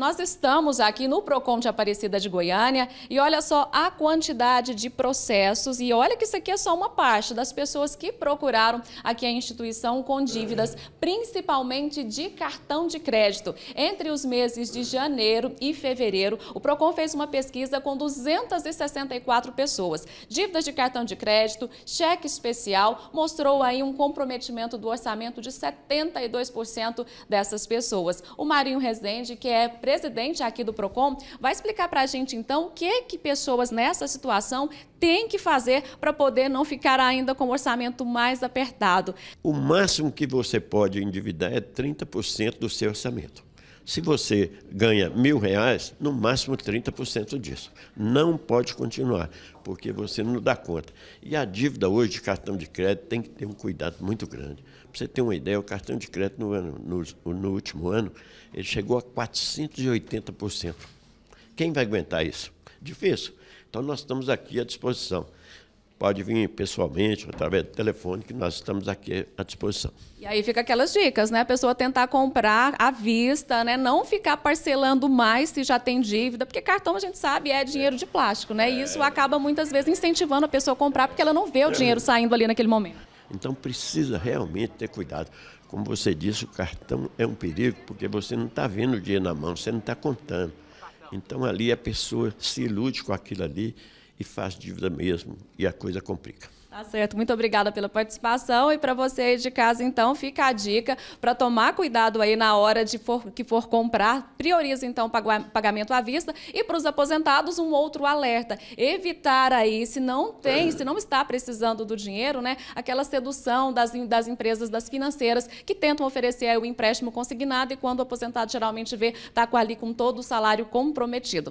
Nós estamos aqui no PROCON de Aparecida de Goiânia e olha só a quantidade de processos e olha que isso aqui é só uma parte das pessoas que procuraram aqui a instituição com dívidas, principalmente de cartão de crédito. Entre os meses de janeiro e fevereiro, o PROCON fez uma pesquisa com 264 pessoas. Dívidas de cartão de crédito, cheque especial, mostrou aí um comprometimento do orçamento de 72% dessas pessoas. O Marinho Rezende, que é presidente presidente aqui do PROCON, vai explicar para a gente, então, o que, é que pessoas nessa situação têm que fazer para poder não ficar ainda com o orçamento mais apertado. O máximo que você pode endividar é 30% do seu orçamento. Se você ganha mil reais, no máximo 30% disso. Não pode continuar, porque você não dá conta. E a dívida hoje de cartão de crédito tem que ter um cuidado muito grande. Para você ter uma ideia, o cartão de crédito no, ano, no, no último ano ele chegou a 480%. Quem vai aguentar isso? Difícil. Então nós estamos aqui à disposição pode vir pessoalmente, através do telefone, que nós estamos aqui à disposição. E aí fica aquelas dicas, né? A pessoa tentar comprar à vista, né? Não ficar parcelando mais se já tem dívida, porque cartão a gente sabe é dinheiro de plástico, né? E isso é. acaba muitas vezes incentivando a pessoa a comprar porque ela não vê o é. dinheiro saindo ali naquele momento. Então precisa realmente ter cuidado. Como você disse, o cartão é um perigo porque você não está vendo o dinheiro na mão, você não está contando. Então ali a pessoa se ilude com aquilo ali e faz dívida mesmo, e a coisa complica. Tá certo, muito obrigada pela participação e para você aí de casa, então, fica a dica para tomar cuidado aí na hora de for, que for comprar, prioriza então pagamento à vista e para os aposentados um outro alerta, evitar aí, se não tem, se não está precisando do dinheiro, né, aquela sedução das, das empresas, das financeiras que tentam oferecer o empréstimo consignado e quando o aposentado geralmente vê, está ali com todo o salário comprometido.